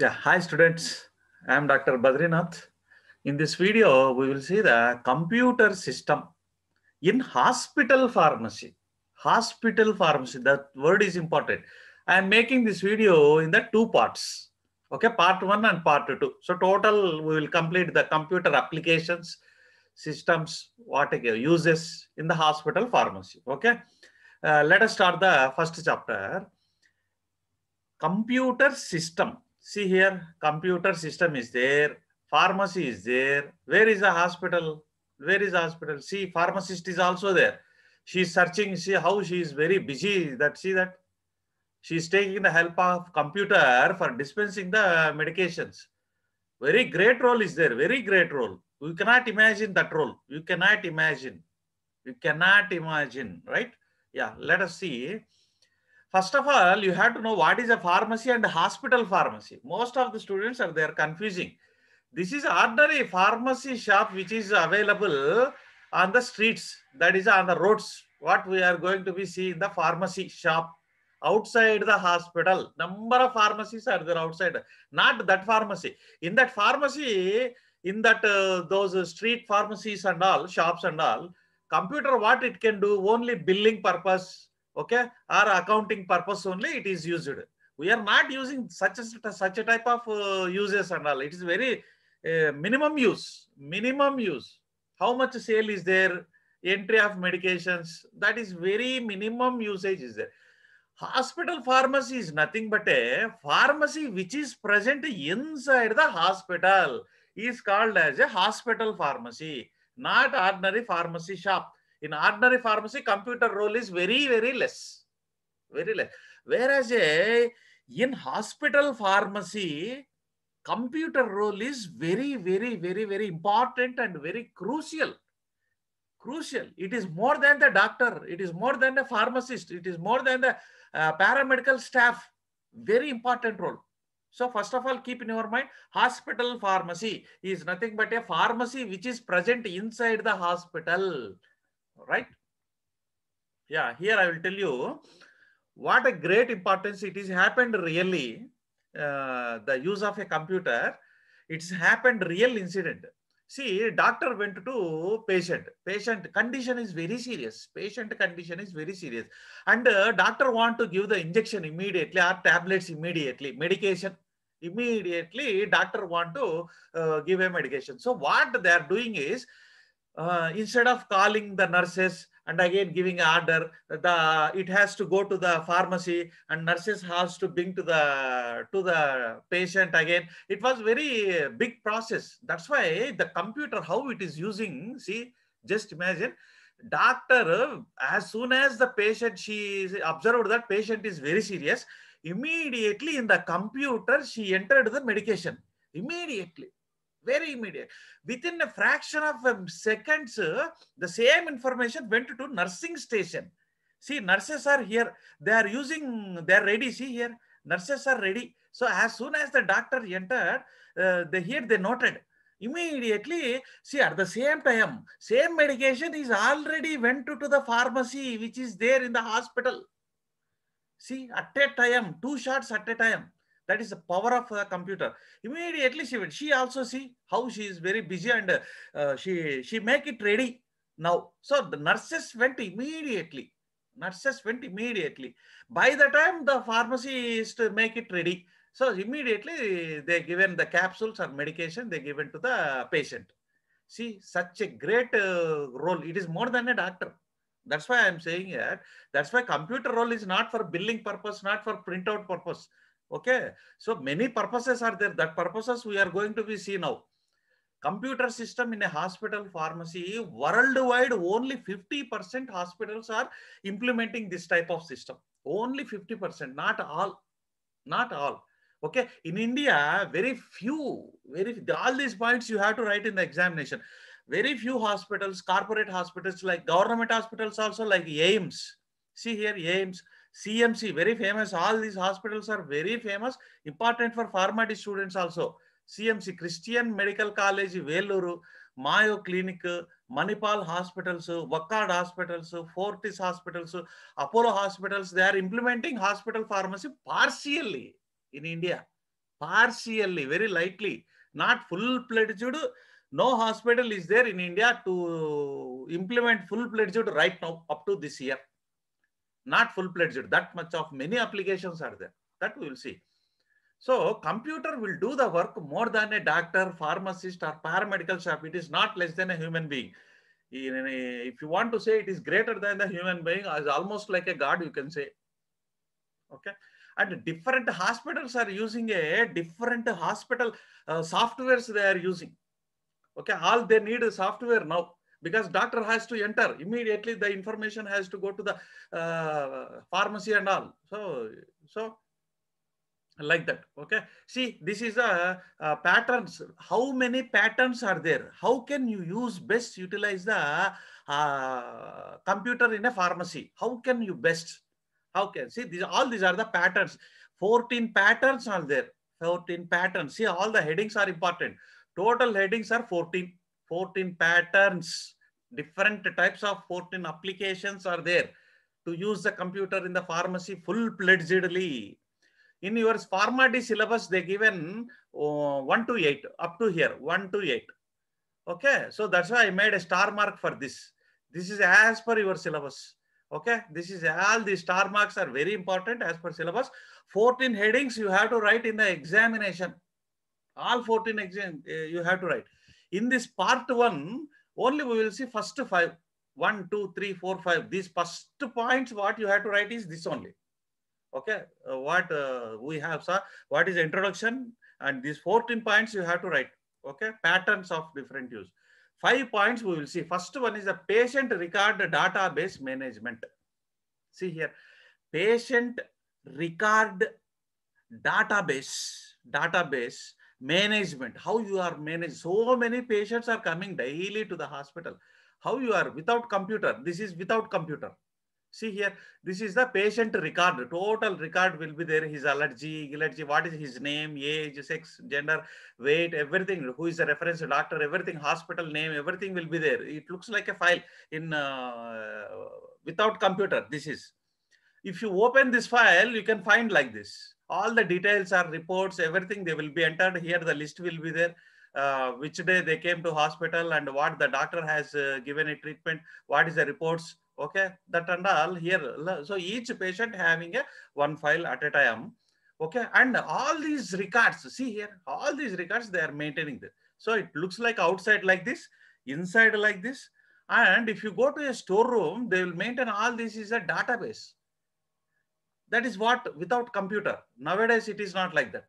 Yeah, hi students. I'm Dr. Badrinath. In this video, we will see the computer system in hospital pharmacy. Hospital pharmacy, that word is important. I'm making this video in the two parts. Okay, part one and part two. So total, we will complete the computer applications, systems, what uses in the hospital pharmacy. Okay, uh, let us start the first chapter. Computer system see here, computer system is there, pharmacy is there. Where is the hospital? Where is the hospital? See, pharmacist is also there. She's searching, see how she is very busy. That see that she's taking the help of computer for dispensing the medications. Very great role is there, very great role. You cannot imagine that role. You cannot imagine. You cannot imagine, right? Yeah, let us see. First of all, you have to know what is a pharmacy and hospital pharmacy. Most of the students are there confusing. This is ordinary pharmacy shop which is available on the streets, that is on the roads. What we are going to be seeing the pharmacy shop outside the hospital. Number of pharmacies are there outside, not that pharmacy. In that pharmacy, in that uh, those street pharmacies and all, shops and all, computer what it can do, only billing purpose, okay our accounting purpose only it is used we are not using such a such a type of uh, uses and all it is very uh, minimum use minimum use how much sale is there entry of medications that is very minimum usage is there hospital pharmacy is nothing but a pharmacy which is present inside the hospital is called as a hospital pharmacy not ordinary pharmacy shop in ordinary pharmacy, computer role is very, very less. Very less. Whereas eh, in hospital pharmacy, computer role is very, very, very, very important and very crucial. Crucial. It is more than the doctor. It is more than the pharmacist. It is more than the uh, paramedical staff. Very important role. So first of all, keep in your mind, hospital pharmacy is nothing but a pharmacy which is present inside the hospital right? Yeah, here I will tell you what a great importance it is happened really, uh, the use of a computer, it's happened real incident. See, doctor went to patient. Patient condition is very serious. Patient condition is very serious. And uh, doctor want to give the injection immediately or tablets immediately, medication immediately doctor want to uh, give a medication. So what they are doing is uh, instead of calling the nurses and again giving order, the it has to go to the pharmacy and nurses has to bring to the to the patient again. It was very big process. That's why the computer how it is using. See, just imagine doctor as soon as the patient she observed that patient is very serious immediately in the computer she entered the medication immediately very immediate. Within a fraction of a seconds, sir, uh, the same information went to nursing station. See, nurses are here. They are using, they are ready. See here, nurses are ready. So as soon as the doctor entered, uh, they here they noted immediately. See, at the same time, same medication is already went to, to the pharmacy, which is there in the hospital. See, at a time, two shots at a time. That is the power of the computer. Immediately she will, she also see how she is very busy and uh, she, she make it ready now. So the nurses went immediately. Nurses went immediately. By the time the pharmacy is to make it ready. So immediately they given the capsules or medication they given to the patient. See, such a great uh, role. It is more than a doctor. That's why I'm saying that. That's why computer role is not for billing purpose, not for printout purpose. Okay. So many purposes are there. That purposes we are going to be see now. Computer system in a hospital pharmacy worldwide, only 50% hospitals are implementing this type of system. Only 50%, not all, not all. Okay. In India, very few, very all these points you have to write in the examination. Very few hospitals, corporate hospitals like government hospitals also like AIMS. See here, AIMS, CMC, very famous. All these hospitals are very famous, important for pharmacy students also. CMC, Christian Medical College, Veluru, Mayo Clinic, Manipal Hospitals, Wakad Hospitals, Fortis Hospitals, Apollo Hospitals, they are implementing hospital pharmacy partially in India. Partially, very lightly, not full-fledged. No hospital is there in India to implement full-fledged right now up to this year not full fledged. That much of many applications are there. That we will see. So computer will do the work more than a doctor, pharmacist or paramedical staff. It is not less than a human being. If you want to say it is greater than the human being, is almost like a god, you can say. Okay. And different hospitals are using a different hospital uh, softwares they are using. Okay. All they need is software now because doctor has to enter immediately the information has to go to the uh, pharmacy and all so so like that okay see this is a, a, patterns how many patterns are there how can you use best utilize the uh, computer in a pharmacy how can you best how can see these all these are the patterns 14 patterns are there 14 patterns see all the headings are important total headings are 14 14 patterns, different types of 14 applications are there to use the computer in the pharmacy full-fledgedly. In your pharmacy syllabus, they given uh, 1 to 8, up to here, 1 to 8. Okay, so that's why I made a star mark for this. This is as per your syllabus. Okay, this is all the star marks are very important as per syllabus. 14 headings you have to write in the examination. All 14 exam uh, you have to write. In this part one, only we will see first five, one, two, three, four, five. These first points, what you have to write is this only. Okay, uh, what uh, we have, sir, what is introduction and these 14 points you have to write. Okay, patterns of different use. Five points we will see. First one is the patient record database management. See here, patient record database database management how you are managed so many patients are coming daily to the hospital how you are without computer this is without computer see here this is the patient record total record will be there his allergy allergy what is his name age sex gender weight everything who is the reference doctor everything hospital name everything will be there it looks like a file in uh, without computer this is if you open this file you can find like this all the details are reports everything they will be entered here the list will be there uh, which day they came to hospital and what the doctor has uh, given a treatment what is the reports okay that and all here so each patient having a one file at a time okay and all these records see here all these records they are maintaining there. so it looks like outside like this inside like this and if you go to a storeroom they will maintain all this is a database that is what without computer. Nowadays, it is not like that.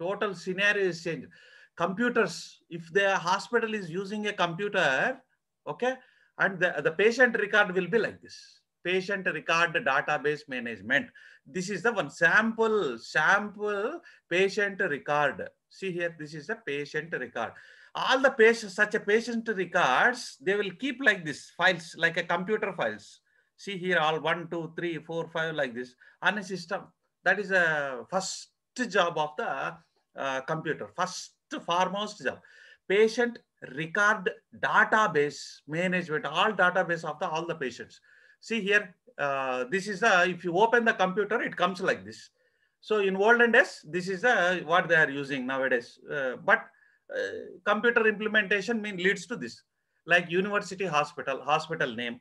Total scenario is changed. Computers, if the hospital is using a computer, okay, and the, the patient record will be like this. Patient record database management. This is the one sample, sample patient record. See here, this is the patient record all the patient, such a patient records, they will keep like this files, like a computer files see here all one, two, three, four, five like this on a system. That is a first job of the uh, computer, first foremost job. Patient record database management, all database of the all the patients. See here, uh, this is the, if you open the computer, it comes like this. So in and S, this is the, what they are using nowadays. Uh, but uh, computer implementation mean leads to this, like university hospital, hospital name,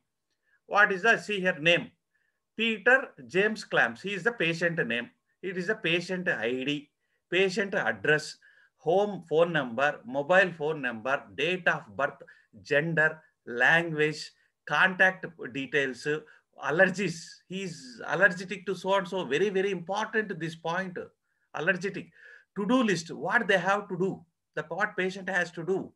what is the, see here name? Peter James Clamps. He is the patient name. It is a patient ID, patient address, home phone number, mobile phone number, date of birth, gender, language, contact details, allergies. He is allergic to so and so. Very, very important this point. Allergic. To-do list, what they have to do, the what patient has to do,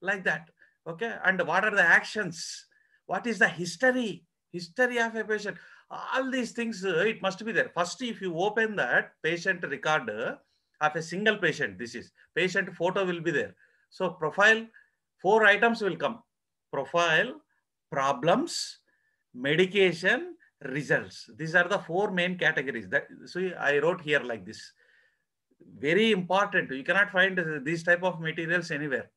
like that. Okay. And what are the actions? what is the history, history of a patient. All these things, uh, it must be there. First, if you open that patient record of a single patient, this is patient photo will be there. So profile, four items will come. Profile, problems, medication, results. These are the four main categories. That so I wrote here like this. Very important. You cannot find these type of materials anywhere.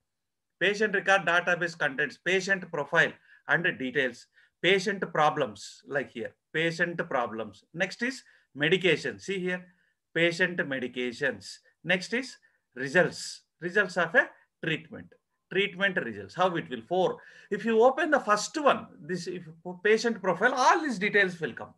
Patient record database contents, patient profile and details. Patient problems, like here, patient problems. Next is medication. See here, patient medications. Next is results, results of a treatment treatment results, how it will for. If you open the first one, this if patient profile, all these details will come.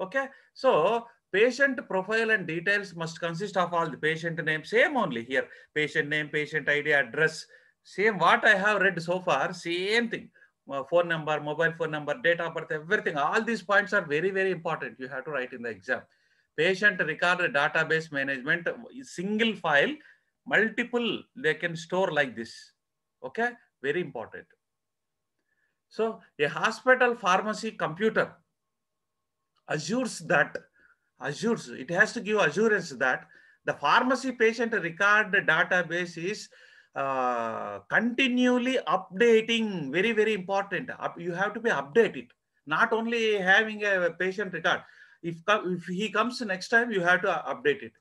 Okay, so patient profile and details must consist of all the patient name, same only here, patient name, patient ID, address, same what I have read so far, same thing. Uh, phone number, mobile phone number, date of birth, everything. All these points are very, very important. You have to write in the exam. Patient record database management, single file, multiple, they can store like this. Okay, very important. So a hospital pharmacy computer assures that, assures, it has to give assurance that the pharmacy patient record database is uh, continually updating very very important you have to be updated not only having a, patient record if, if he comes next time you have to update it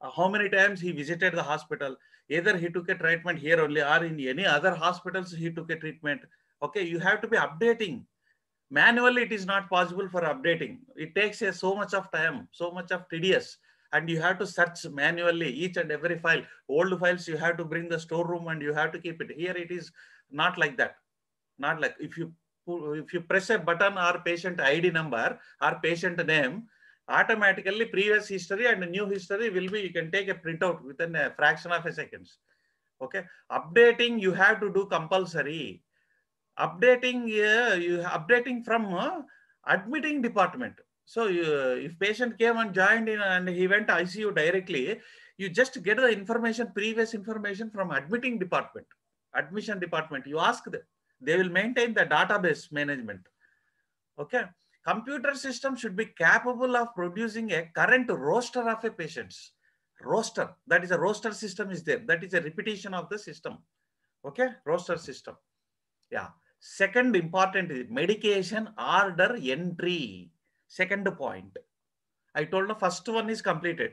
uh, how many times he visited the hospital either he took a treatment here only or in any other hospitals he took a treatment okay you have to be updating manually it is not possible for updating it takes a, so much of time so much of tedious and you have to search manually each and every file. Old files, you have to bring the storeroom and you have to keep it. Here it is not like that. Not like if you if you press a button or patient ID number or patient name, automatically previous history and new history will be, you can take a printout within a fraction of a seconds. Okay. Updating, you have to do compulsory. Updating, uh, you updating from uh, admitting department. So you, if patient came and joined in and he went ICU directly, you just get the information, previous information from admitting department, admission department. You ask them, they will maintain the database management. Okay. Computer system should be capable of producing a current roster of a patients. Roster, that is a roster system is there. That is a repetition of the system. Okay, roster system. Yeah. Second important is medication order entry second point. I told the first one is completed.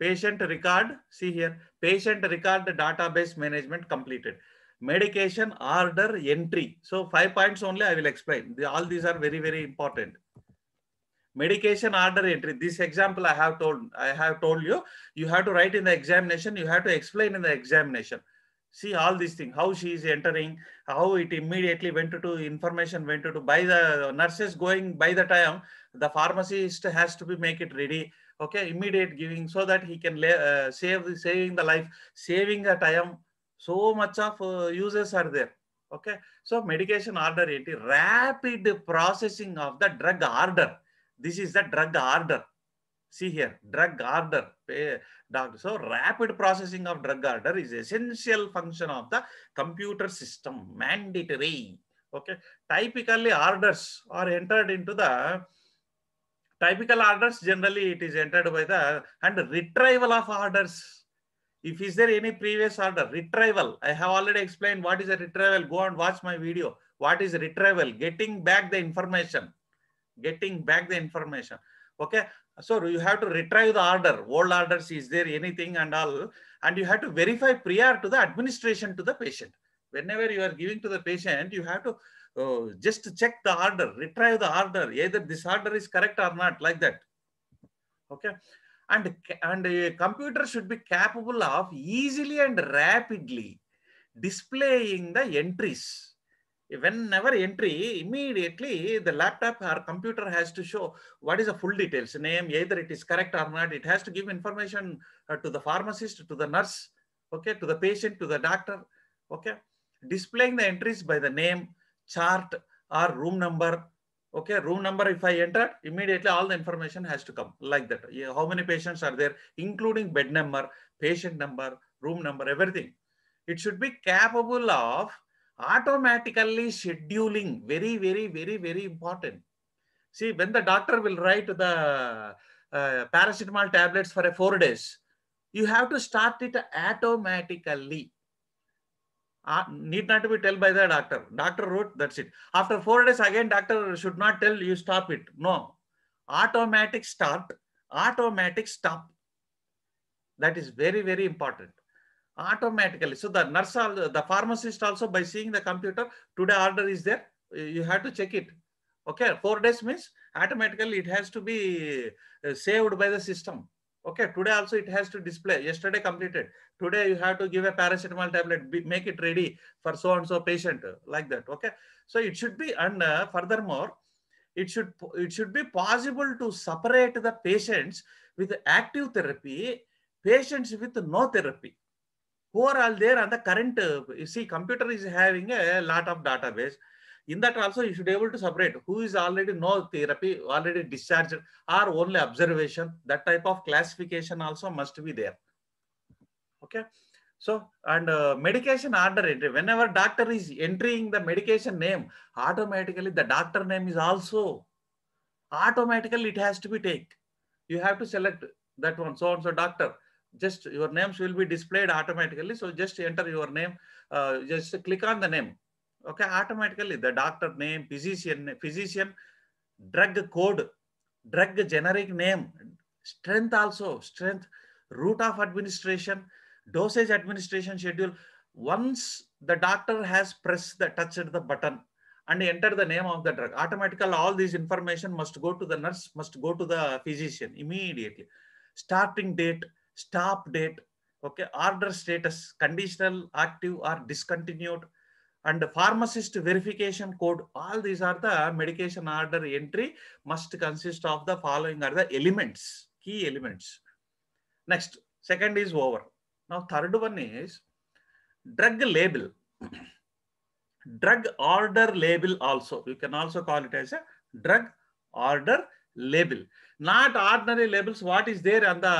Patient record, see here, patient record database management completed. Medication order entry. So five points only I will explain. The, all these are very, very important. Medication order entry. This example I have told, I have told you, you have to write in the examination, you have to explain in the examination see all these things how she is entering how it immediately went to information went to by the nurses going by the time the pharmacist has to be make it ready okay immediate giving so that he can uh, save the saving the life saving the time so much of uh, uses are there okay so medication order it rapid processing of the drug order this is the drug order see here drug order doctor so rapid processing of drug order is essential function of the computer system mandatory okay typically orders are entered into the typical orders generally it is entered by the and retrieval of orders if is there any previous order retrieval i have already explained what is a retrieval go and watch my video what is retrieval getting back the information getting back the information okay so you have to retrieve the order, old orders, is there anything and all, and you have to verify prior to the administration to the patient. Whenever you are giving to the patient, you have to uh, just check the order, retrieve the order, either this order is correct or not, like that. Okay. And, and a computer should be capable of easily and rapidly displaying the entries whenever entry immediately the laptop or computer has to show what is the full details name either it is correct or not it has to give information uh, to the pharmacist to the nurse okay to the patient to the doctor okay displaying the entries by the name chart or room number okay room number if i enter immediately all the information has to come like that yeah, how many patients are there including bed number patient number room number everything it should be capable of automatically scheduling very very very very important see when the doctor will write the uh, paracetamol tablets for a four days you have to start it automatically uh, need not to be told by the doctor doctor wrote that's it after four days again doctor should not tell you stop it no automatic start automatic stop that is very very important automatically. So the nurse, the pharmacist also by seeing the computer, today order is there, you have to check it. Okay, four days means automatically it has to be uh, saved by the system. Okay, today also it has to display, yesterday completed. Today you have to give a paracetamol tablet, be, make it ready for so and so patient, like that. Okay, so it should be, and uh, furthermore, it should, it should be possible to separate the patients with active therapy, patients with no therapy who are all there and the current uh, you see computer is having a lot of database in that also you should be able to separate who is already no therapy already discharged or only observation that type of classification also must be there okay so and uh, medication order entry whenever doctor is entering the medication name automatically the doctor name is also automatically it has to be take you have to select that one so and so doctor just your names will be displayed automatically. So just enter your name, uh, just click on the name. Okay, automatically the doctor name, physician, physician, drug code, drug generic name, strength also, strength, route of administration, dosage administration schedule. Once the doctor has pressed the touched the button and enter the name of the drug, automatically all these information must go to the nurse, must go to the physician immediately. Starting date, stop date, okay, order status, conditional, active or discontinued, and pharmacist verification code. All these are the medication order entry must consist of the following are the elements, key elements. Next, second is over. Now third one is drug label. drug order label also. You can also call it as a drug order label not ordinary labels what is there on the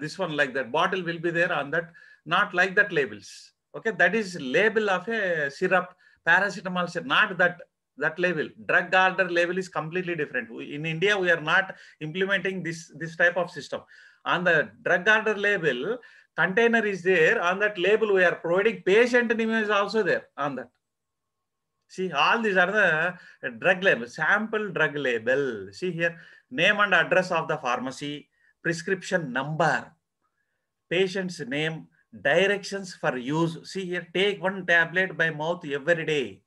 this one like that bottle will be there on that not like that labels okay that is label of a syrup paracetamol syrup not that that label drug order label is completely different in india we are not implementing this this type of system on the drug order label container is there on that label we are providing patient name is also there on that see all these are the drug label sample drug label see here name and address of the pharmacy, prescription number, patient's name, directions for use. See here, take one tablet by mouth every day.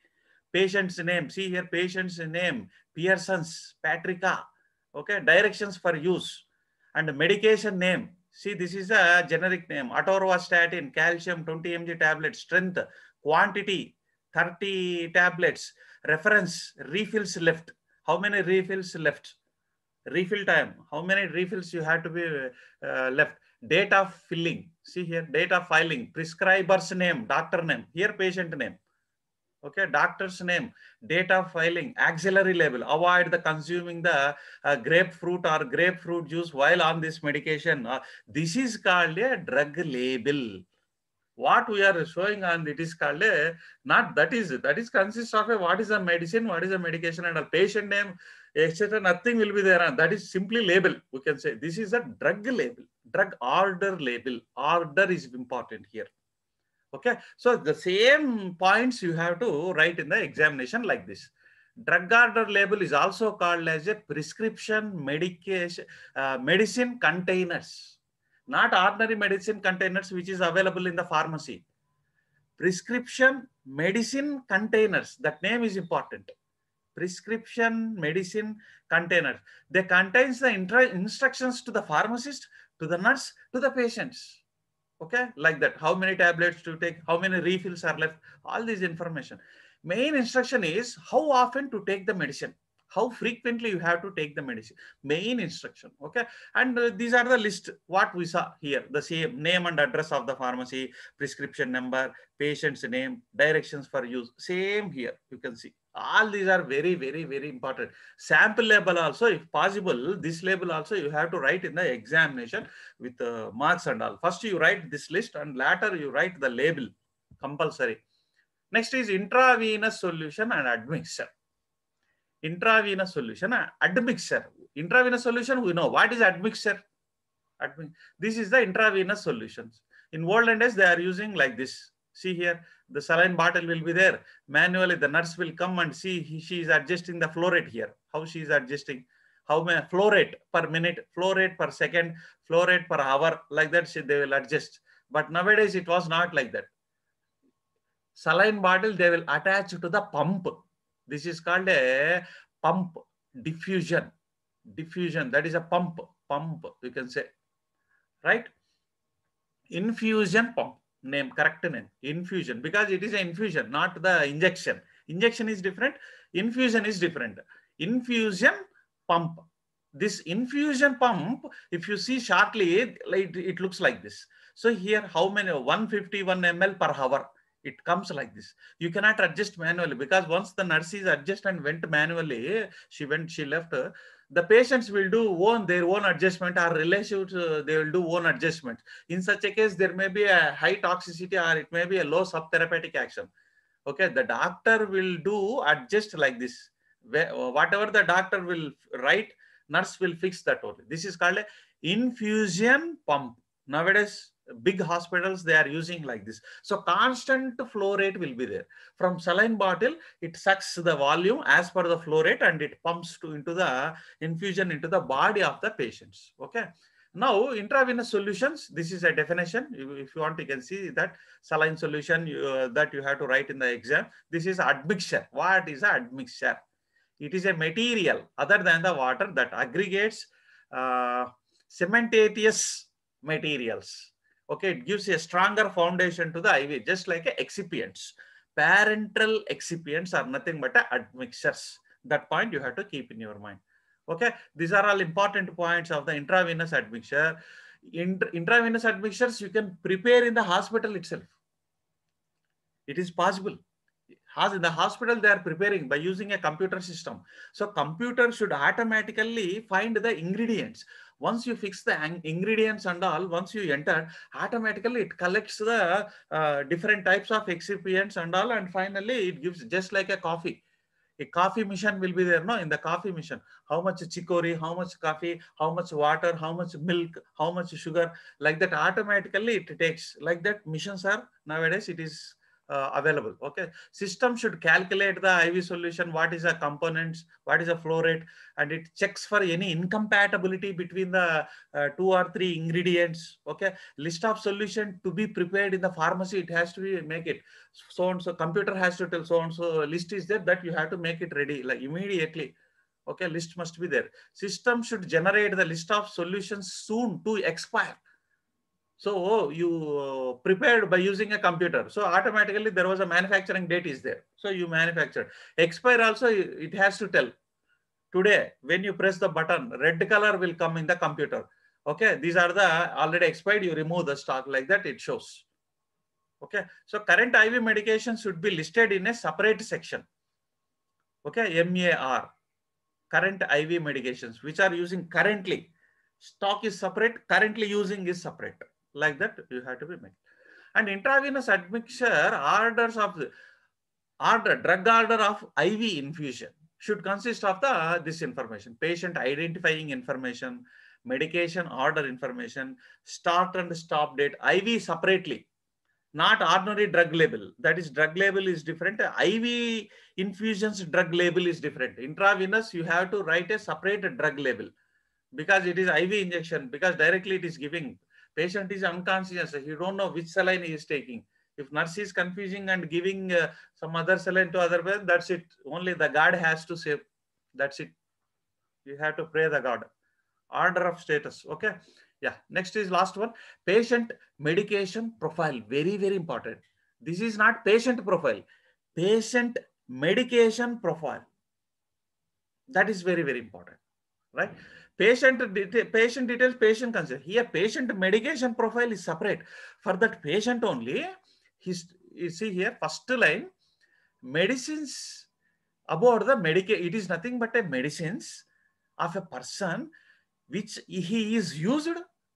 Patient's name, see here, patient's name, Pearson's, Patrica, okay, directions for use. And medication name, see this is a generic name, atorvastatin, calcium, 20 mg tablet, strength, quantity, 30 tablets, reference, refills left. How many refills left? refill time how many refills you have to be uh, left date of filling see here date of filing prescriber's name doctor name here patient name okay doctor's name date of filing auxiliary label avoid the consuming the uh, grapefruit or grapefruit juice while on this medication uh, this is called a drug label what we are showing and it is called a not that is that is consists of a what is a medicine what is a medication and a patient name etc nothing will be there and that is simply label we can say this is a drug label drug order label order is important here okay so the same points you have to write in the examination like this drug order label is also called as a prescription medication uh, medicine containers not ordinary medicine containers which is available in the pharmacy prescription medicine containers that name is important prescription medicine containers they contains the instructions to the pharmacist to the nurse to the patients okay like that how many tablets to take how many refills are left all this information main instruction is how often to take the medicine how frequently you have to take the medicine main instruction okay and uh, these are the list what we saw here the same name and address of the pharmacy prescription number patient's name directions for use same here you can see all these are very very very important sample label also if possible this label also you have to write in the examination with uh, marks and all first you write this list and later you write the label compulsory next is intravenous solution and admixture intravenous solution, ah, admixture. Intravenous solution, we know what is admixture. Admi this is the intravenous solutions. In olden days, they are using like this. See here, the saline bottle will be there. Manually, the nurse will come and see he, she is adjusting the flow rate here. How she is adjusting, how many flow rate per minute, flow rate per second, flow rate per hour, like that she, they will adjust. But nowadays, it was not like that. Saline bottle, they will attach to the pump this is called a pump diffusion. Diffusion, that is a pump, pump, you can say, right? Infusion pump, name, correct name, infusion, because it is an infusion, not the injection. Injection is different, infusion is different. Infusion pump, this infusion pump, if you see shortly, it, it, looks like this. So here, how many? 151 ml per hour it comes like this you cannot adjust manually because once the nurses adjust and went manually she went she left her, the patients will do own their own adjustment or relatives uh, they will do own adjustment in such a case there may be a high toxicity or it may be a low subtherapeutic action okay the doctor will do adjust like this uh, whatever the doctor will write nurse will fix that only this is called a infusion pump nowadays big hospitals they are using like this so constant flow rate will be there from saline bottle it sucks the volume as per the flow rate and it pumps to into the infusion into the body of the patients okay now intravenous solutions this is a definition if you want you can see that saline solution uh, that you have to write in the exam this is admixture what is admixture it is a material other than the water that aggregates uh, cementitious materials Okay, it gives a stronger foundation to the IV, just like a excipients. Parental excipients are nothing but admixtures. That point you have to keep in your mind. Okay, these are all important points of the intravenous admixture. intravenous admixtures you can prepare in the hospital itself. It is possible. As in the hospital, they are preparing by using a computer system. So computer should automatically find the ingredients once you fix the ingredients and all once you enter automatically it collects the uh, different types of excipients and all and finally it gives just like a coffee a coffee mission will be there no in the coffee mission how much chicory how much coffee how much water how much milk how much sugar like that automatically it takes like that missions are nowadays it is uh, available. Okay, system should calculate the IV solution, what is the components, what is the flow rate, and it checks for any incompatibility between the uh, two or three ingredients. Okay, list of solution to be prepared in the pharmacy, it has to be make it so and so. Computer has to tell so and so list is there that you have to make it ready like immediately. Okay, list must be there. System should generate the list of solutions soon to expire so you uh, prepared by using a computer. So automatically there was a manufacturing date is there. So you manufactured. Expire also, it has to tell. Today, when you press the button, red color will come in the computer. Okay, these are the already expired. You remove the stock like that, it shows. Okay, so current IV medication should be listed in a separate section. Okay, MAR, current IV medications, which are using currently. Stock is separate, currently using is separate like that you have to be made and intravenous admixture orders of the order drug order of iv infusion should consist of the this information patient identifying information medication order information start and stop date iv separately not ordinary drug label that is drug label is different iv infusions drug label is different intravenous you have to write a separate drug label because it is iv injection because directly it is giving patient is unconscious he don't know which saline he is taking if nurse is confusing and giving uh, some other saline to other person that's it only the god has to save that's it you have to pray the god order of status okay yeah next is last one patient medication profile very very important this is not patient profile patient medication profile that is very very important right patient deta patient details patient here patient medication profile is separate for that patient only his you see here first line medicines about the medic, it is nothing but a medicines of a person which he is used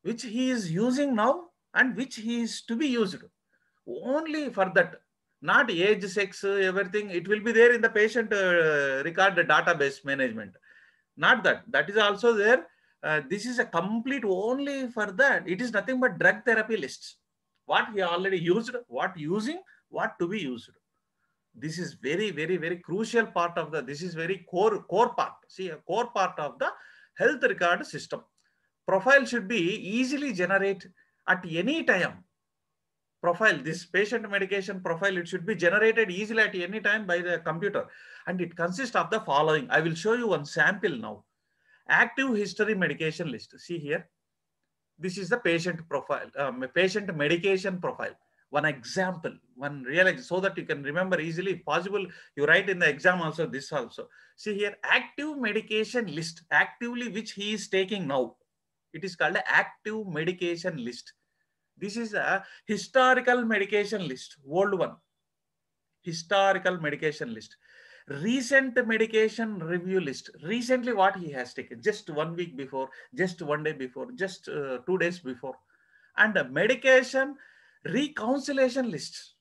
which he is using now and which he is to be used only for that not age sex everything it will be there in the patient uh, record database management not that that is also there uh, this is a complete only for that it is nothing but drug therapy lists what we already used what using what to be used this is very very very crucial part of the this is very core core part see a core part of the health record system profile should be easily generate at any time profile, this patient medication profile, it should be generated easily at any time by the computer. And it consists of the following. I will show you one sample now. Active history medication list. See here. This is the patient profile, um, patient medication profile. One example, one real, so that you can remember easily. If possible, you write in the exam also, this also. See here, active medication list, actively which he is taking now. It is called active medication list this is a historical medication list, old one. Historical medication list. Recent medication review list. Recently, what he has taken, just one week before, just one day before, just uh, two days before. And a medication reconciliation list.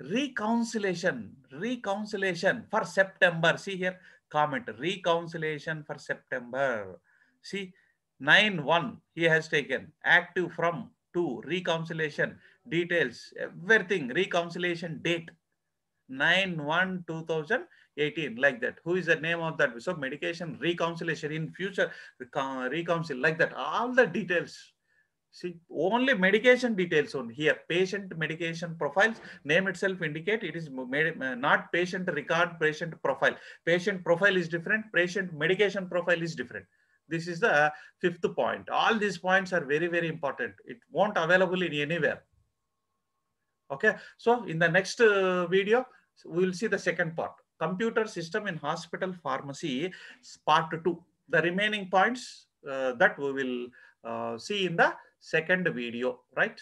Reconciliation, reconciliation for September. See here, comment, reconciliation for September. See, 9-1 he has taken, active from 2 reconciliation details everything reconciliation date 9 1 2018 like that who is the name of that so medication reconciliation in future Reconciliation like that all the details see only medication details on here patient medication profiles name itself indicate it is not patient record patient profile patient profile is different patient medication profile is different this is the fifth point. All these points are very, very important. It won't available in anywhere. Okay. So in the next uh, video, we will see the second part. Computer system in hospital pharmacy part two. The remaining points uh, that we will uh, see in the second video, right?